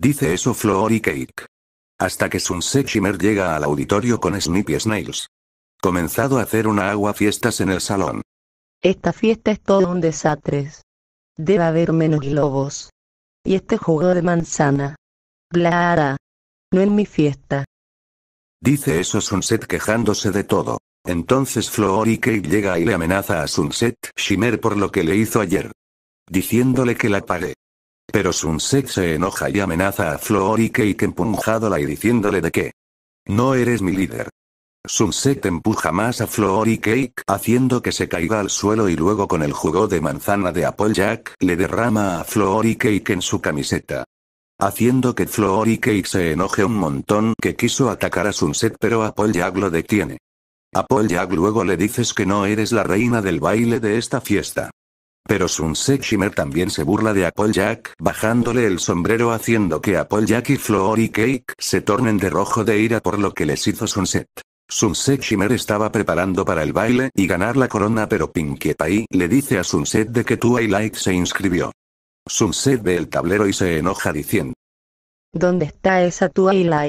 Dice eso Floor y Cake. Hasta que Sunset Shimmer llega al auditorio con Snippy Snails. Comenzado a hacer una agua fiestas en el salón. Esta fiesta es todo un desastre. Debe haber menos lobos. Y este jugo de manzana. Clara. No en mi fiesta. Dice eso Sunset quejándose de todo. Entonces Floor y Cake llega y le amenaza a Sunset Shimmer por lo que le hizo ayer. Diciéndole que la pague. Pero Sunset se enoja y amenaza a Floor y Cake empujándola y diciéndole de que no eres mi líder. Sunset empuja más a Floor y Cake, haciendo que se caiga al suelo y luego con el jugo de manzana de Applejack le derrama a Floor y Cake en su camiseta. Haciendo que Floor y Cake se enoje un montón que quiso atacar a Sunset pero Applejack lo detiene. Applejack luego le dices que no eres la reina del baile de esta fiesta. Pero Sunset Shimmer también se burla de Jack, bajándole el sombrero haciendo que Jack y Floor y Cake se tornen de rojo de ira por lo que les hizo Sunset. Sunset Shimmer estaba preparando para el baile y ganar la corona pero Pinkie Pie le dice a Sunset de que Twilight se inscribió. Sunset ve el tablero y se enoja diciendo. ¿Dónde está esa Twilight?